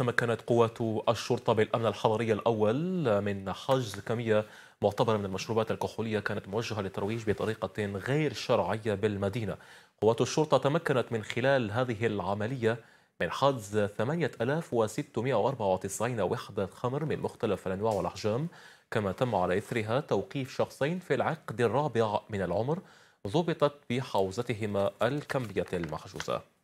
تمكنت قوات الشرطة بالأمن الحضري الأول من حجز كمية معتبرة من المشروبات الكحولية كانت موجهة للترويج بطريقة غير شرعية بالمدينة قوات الشرطة تمكنت من خلال هذه العملية من حجز 8694 وحدة خمر من مختلف الأنواع والأحجام كما تم على إثرها توقيف شخصين في العقد الرابع من العمر ضبطت بحوزتهما الكمية المحجوزة